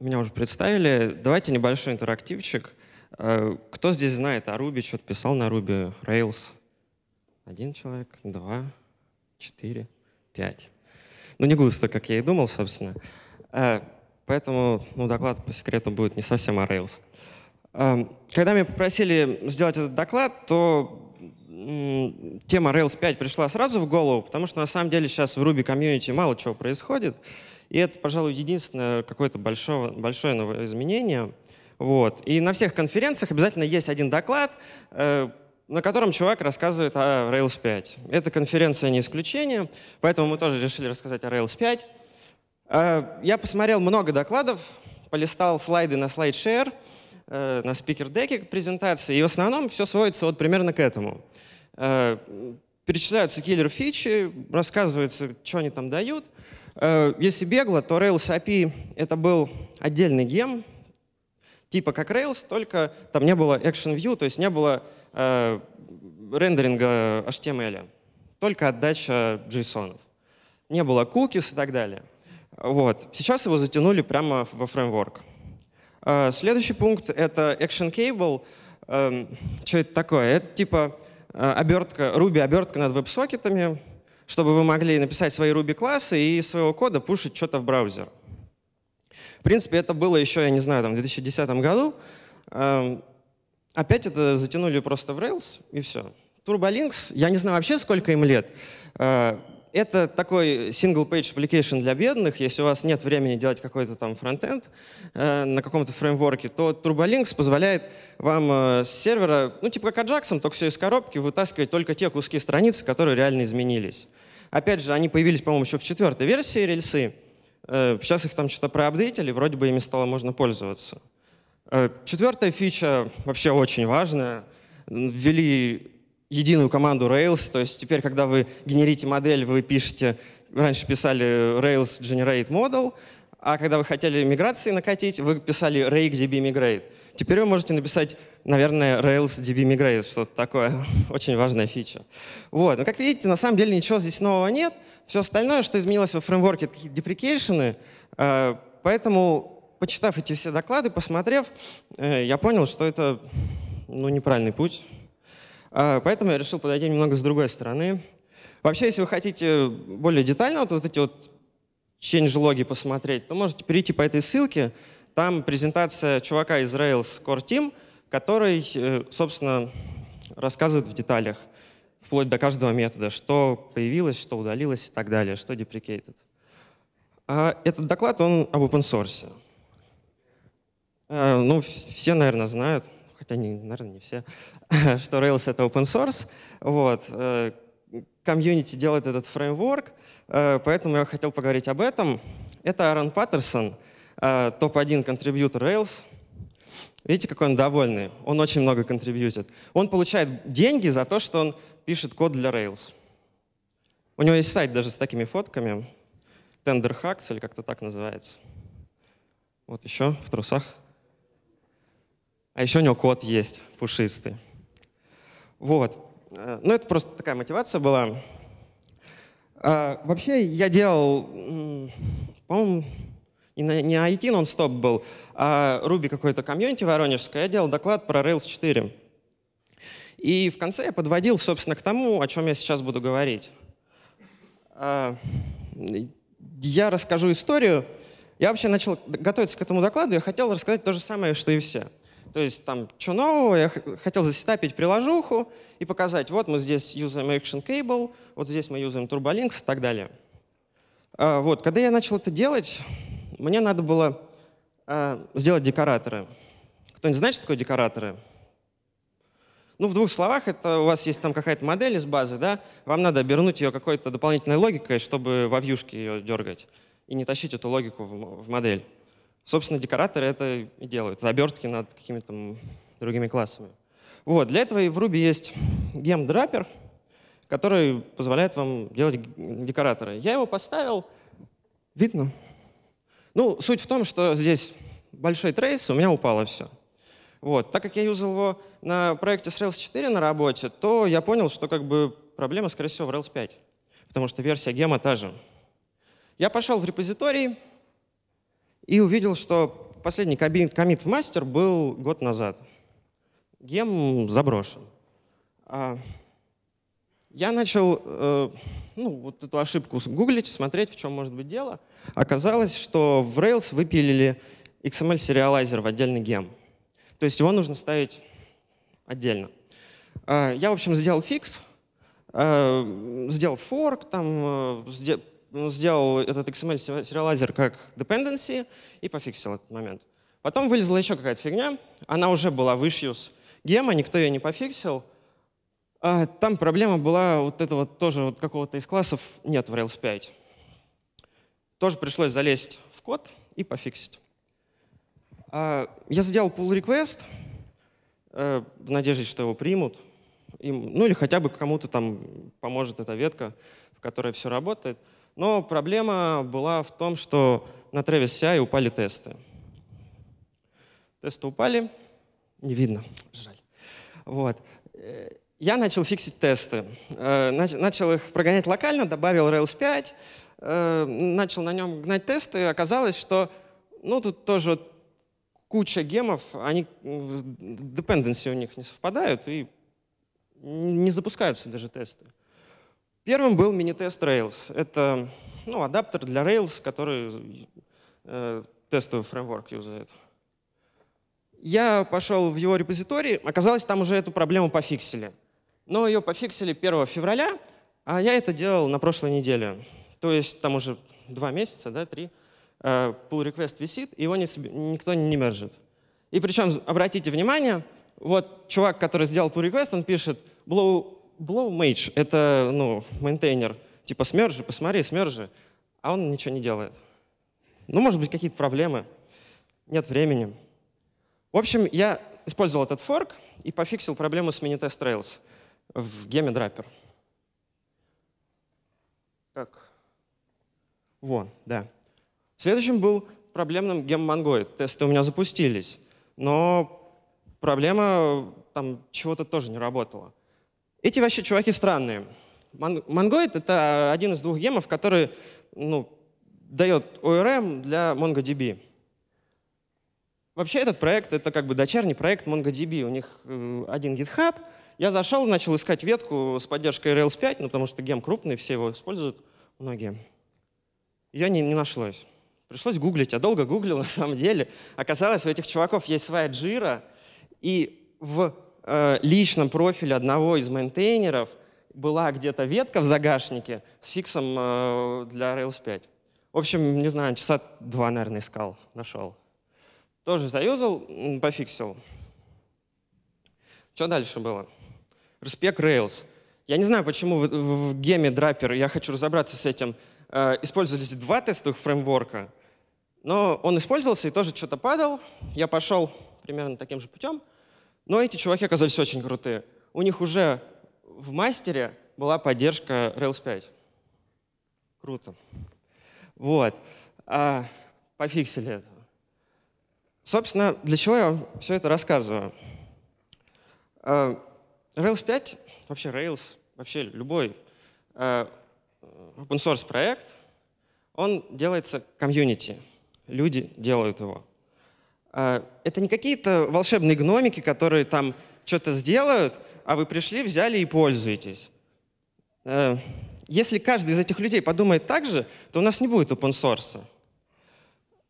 Меня уже представили. Давайте небольшой интерактивчик. Э, кто здесь знает о Ruby, что-то писал на Ruby? Rails? Один человек, два, четыре, пять. Ну, не густо, как я и думал, собственно. Э, поэтому ну, доклад по секрету будет не совсем о Rails. Э, когда меня попросили сделать этот доклад, то тема Rails 5 пришла сразу в голову, потому что на самом деле сейчас в Ruby комьюнити мало чего происходит. И это, пожалуй, единственное какое-то большое, большое новое изменение. Вот. И на всех конференциях обязательно есть один доклад, э, на котором чувак рассказывает о Rails 5. Эта конференция не исключение, поэтому мы тоже решили рассказать о Rails 5. Э, я посмотрел много докладов, полистал слайды на SlideShare, э, на спикер-деке презентации, и в основном все сводится вот примерно к этому. Э, перечисляются киллер-фичи, рассказывается, что они там дают — Э, если бегло, то Rails API — это был отдельный гем, типа как Rails, только там не было Action View, то есть не было э, рендеринга HTML, только отдача JSON. Не было cookies и так далее. Вот. Сейчас его затянули прямо во фреймворк. Э, следующий пункт — это Action Cable. Эм, что это такое? Это типа э, обертка, Ruby обертка над веб-сокетами, чтобы вы могли написать свои Ruby-классы и своего кода пушить что-то в браузер. В принципе, это было еще, я не знаю, там, в 2010 году. Эм, опять это затянули просто в Rails, и все. Turbolinks, я не знаю вообще, сколько им лет. Э, это такой single-page application для бедных. Если у вас нет времени делать какой-то там фронтенд э, на каком-то фреймворке, то TurboLinks позволяет вам э, с сервера, ну типа как Ajax, только все из коробки, вытаскивать только те куски страницы, которые реально изменились. Опять же, они появились, по-моему, еще в четвертой версии рельсы. Э, сейчас их там что-то проапдейтили, вроде бы ими стало можно пользоваться. Э, Четвертая фича вообще очень важная. Ввели единую команду Rails. То есть теперь, когда вы генерите модель, вы пишете, раньше писали Rails Generate Model, а когда вы хотели миграции накатить, вы писали RakeDB Migrate. Теперь вы можете написать, наверное, Rails DB Migrate, что-то такое. Очень важная фича. Вот. Но, как видите, на самом деле ничего здесь нового нет. Все остальное, что изменилось во фреймворке, это какие-то деприкейшены. Э, поэтому, почитав эти все доклады, посмотрев, э, я понял, что это ну, неправильный путь. А, поэтому я решил подойти немного с другой стороны. Вообще, если вы хотите более детально вот, вот эти вот change-логи посмотреть, то можете перейти по этой ссылке. Там презентация чувака из Rails Core Team, который, э, собственно, рассказывает в деталях, вплоть до каждого метода, что появилось, что удалилось и так далее, что deprecated. А этот доклад, он об open source. А, ну, все, наверное, знают хотя, не, наверное, не все, что Rails — это open source. Вот. Э, комьюнити делает этот фреймворк, э, поэтому я хотел поговорить об этом. Это Аарон Паттерсон, топ-1 контрибьютор Rails. Видите, какой он довольный. Он очень много контрибьютит. Он получает деньги за то, что он пишет код для Rails. У него есть сайт даже с такими фотками. Tender Hacks или как-то так называется. Вот еще в трусах. А еще у него кот есть, пушистый. Вот. Э, ну, это просто такая мотивация была. А, вообще, я делал, по-моему, не, не IT нон-стоп был, а Ruby какой-то комьюнити воронежское. Я делал доклад про Rails 4. И в конце я подводил, собственно, к тому, о чем я сейчас буду говорить. А, я расскажу историю. Я вообще начал готовиться к этому докладу, я хотел рассказать то же самое, что и все — то есть там, что нового, я хотел застапить приложуху и показать, вот мы здесь юзаем Action Cable, вот здесь мы юзаем TurboLinks и так далее. А, вот, когда я начал это делать, мне надо было а, сделать декораторы. Кто-нибудь знает, что такое декораторы? Ну, в двух словах, это у вас есть там какая-то модель из базы, да, вам надо обернуть ее какой-то дополнительной логикой, чтобы во вьюшке ее дергать, и не тащить эту логику в, в модель. Собственно, декораторы это и делают. Обертки над какими-то другими классами. Вот. Для этого и в Ruby есть гемдрапер, который позволяет вам делать декораторы. Я его поставил. Видно? Ну, суть в том, что здесь большой трейс, у меня упало все. Вот. Так как я юзал его на проекте с Rails 4 на работе, то я понял, что как бы проблема, скорее всего, в Rails 5, потому что версия гема та же. Я пошел в репозиторий, и увидел, что последний комит в мастер был год назад. Гем заброшен. А, я начал э, ну, вот эту ошибку гуглить, смотреть, в чем может быть дело. Оказалось, что в Rails выпилили XML-сериалайзер эм в отдельный гем. То есть его нужно ставить отдельно. А, я, в общем, сделал фикс, э, сделал форк, там, э, ну, сделал этот XML сериализер как dependency и пофиксил этот момент. Потом вылезла еще какая-то фигня, она уже была в issues гема, никто ее не пофиксил. А там проблема была вот этого тоже вот какого-то из классов нет в Rails 5. Тоже пришлось залезть в код и пофиксить. А я сделал pull request э, в надежде, что его примут. Им, ну или хотя бы кому-то там поможет эта ветка, в которой все работает. Но проблема была в том, что на Travis CI упали тесты. Тесты упали, не видно, жаль. Вот. Э, я начал фиксить тесты. Э, начал их прогонять локально, добавил Rails 5, э, начал на нем гнать тесты, оказалось, что ну, тут тоже куча гемов, они dependency у них не совпадают и не запускаются даже тесты. Первым был мини-тест Rails. Это ну, адаптер для Rails, который э, тестовый фреймворк юзает. Я пошел в его репозиторий, оказалось, там уже эту проблему пофиксили. Но ее пофиксили 1 февраля, а я это делал на прошлой неделе. То есть там уже два месяца, да, три. Э, pull request висит, его не, никто не мержит. И причем, обратите внимание, вот чувак, который сделал pull request, он пишет blow Blow Mage — это, ну, мейнтейнер, типа, смержи, посмотри, смержи, а он ничего не делает. Ну, может быть, какие-то проблемы, нет времени. В общем, я использовал этот форк и пофиксил проблему с мини-тест Rails в геме Draper. Так. Вон, да. Следующим был проблемным гем Mongoid. Тесты у меня запустились, но проблема там чего-то тоже не работала. Эти вообще чуваки странные. Монголит — это один из двух гемов, который ну, дает ORM эм для MongoDB. Вообще этот проект — это как бы дочерний проект MongoDB. У них э, один GitHub. Я зашел, начал искать ветку с поддержкой Rails 5, ну, потому что гем крупный, все его используют, многие. Ее не, не нашлось. Пришлось гуглить, а долго гуглил на самом деле. Оказалось, у этих чуваков есть своя джира, и в Э, личном профиле одного из мейнтейнеров была где-то ветка в загашнике с фиксом э, для Rails 5. В общем, не знаю, часа два, наверное, искал, нашел. Тоже заюзал, пофиксил. Что дальше было? Респект Rails. Я не знаю, почему в, в, в геме драппер, я хочу разобраться с этим, э, использовались два тестовых фреймворка, но он использовался и тоже что-то падал. Я пошел примерно таким же путем — но эти чуваки оказались очень крутые. У них уже в мастере была поддержка Rails 5. Круто. Вот. А, пофиксили это. Собственно, для чего я вам все это рассказываю? А, Rails 5, вообще Rails, вообще любой а, open source проект, он делается комьюнити. Люди делают его. А, это не какие-то волшебные гномики, которые там что-то сделают, а вы пришли, взяли и пользуетесь. Э, если каждый из этих людей подумает так же, то у нас не будет open source.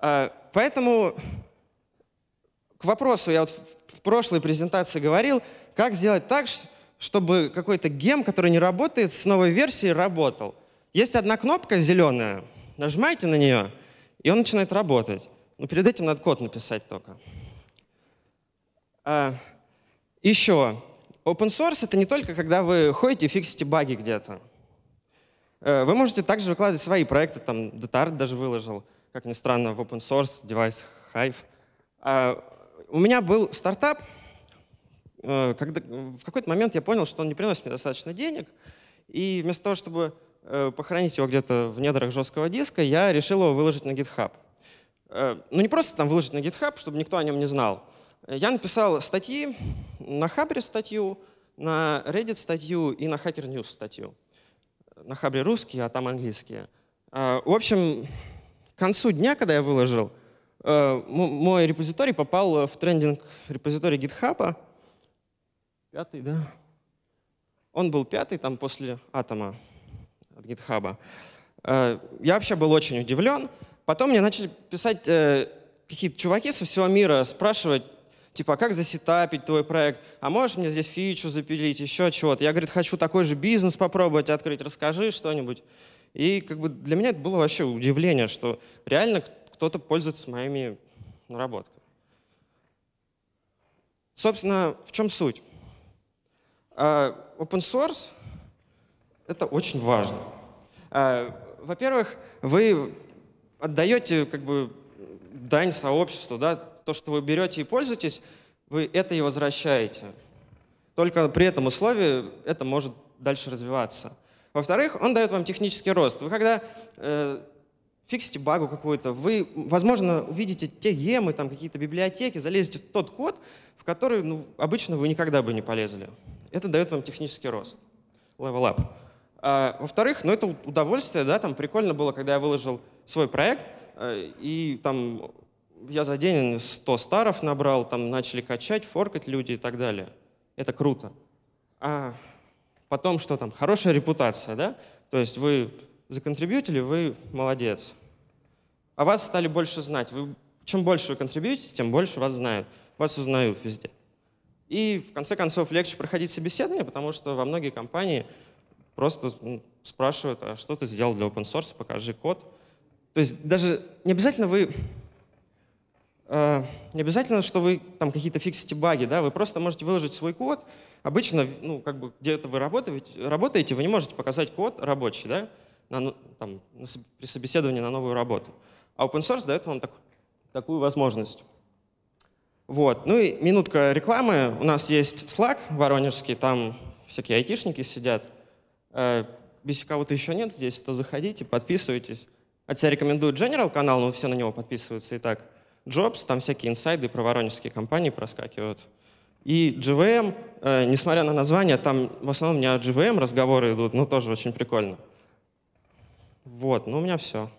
А, поэтому к вопросу, я вот в прошлой презентации говорил, как сделать так, чтобы какой-то гем, который не работает, с новой версией работал. Есть одна кнопка зеленая, нажимаете на нее, и он начинает работать. Но ну, перед этим надо код написать только. А, еще. Open source — это не только когда вы ходите и фиксите баги где-то. Э, вы можете также выкладывать свои проекты, там DataArt даже выложил, как ни странно, в open source, девайс Hive. А, у меня был стартап, э, когда в какой-то момент я понял, что он не приносит мне достаточно денег, и вместо того, чтобы э, похоронить его где-то в недрах жесткого диска, я решил его выложить на GitHub. Э, ну не просто там выложить на GitHub, чтобы никто о нем не знал. Я написал статьи, на Хабре статью, на Reddit статью и на Hacker News статью. На Хабре русские, а там английские. Э, в общем, к концу дня, когда я выложил, э, мой репозиторий попал в трендинг репозиторий GitHub. Пятый, да? Он был пятый там после Атома от GitHub. Я вообще был очень удивлен. Потом мне начали писать э, какие-то чуваки со всего мира, спрашивать, типа, «А как засетапить твой проект? А можешь мне здесь фичу запилить, еще чего-то? Я, говорит, хочу такой же бизнес попробовать открыть, расскажи что-нибудь. И как бы для меня это было вообще удивление, что реально кто-то пользуется моими наработками. Собственно, в чем суть? Uh, open source — это очень важно. А, во-первых, вы отдаете как бы дань сообществу, да, то, что вы берете и пользуетесь, вы это и возвращаете. Только при этом условии это может дальше развиваться. Во-вторых, он дает вам технический рост. Вы когда э, фиксите багу какую-то, вы, возможно, увидите те гемы, там какие-то библиотеки, залезете в тот код, в который ну, обычно вы никогда бы не полезли. Это дает вам технический рост. Level up. А, во-вторых, ну это удовольствие, да, там прикольно было, когда я выложил свой проект, э, и там я за день 100 старов набрал, там начали качать, форкать люди и так далее. Это круто. А потом что там? Хорошая репутация, да? То есть вы законтрибьютили, вы молодец. А вас стали больше знать. Вы, чем больше вы контрибьютите, тем больше вас знают. Вас узнают везде. И в конце концов легче проходить собеседование, потому что во многие компании просто спрашивают, а что ты сделал для open source, покажи код. То есть даже не обязательно вы э, не обязательно, что вы там какие-то фиксите баги, да, вы просто можете выложить свой код. Обычно, ну, как бы где-то вы работаете, работаете, вы не можете показать код рабочий, да, на, ну, там, при собеседовании на новую работу. А open source дает вам так, такую возможность. Вот. Ну и минутка рекламы. У нас есть Slack воронежский, там всякие айтишники сидят. Э, если кого-то еще нет здесь, то заходите, подписывайтесь от тебя рекомендуют General канал, но все на него подписываются и так. Jobs, там всякие инсайды про воронежские компании проскакивают. И GVM, э, несмотря на название, там в основном не о GVM разговоры идут, но тоже очень прикольно. Вот, ну у меня все.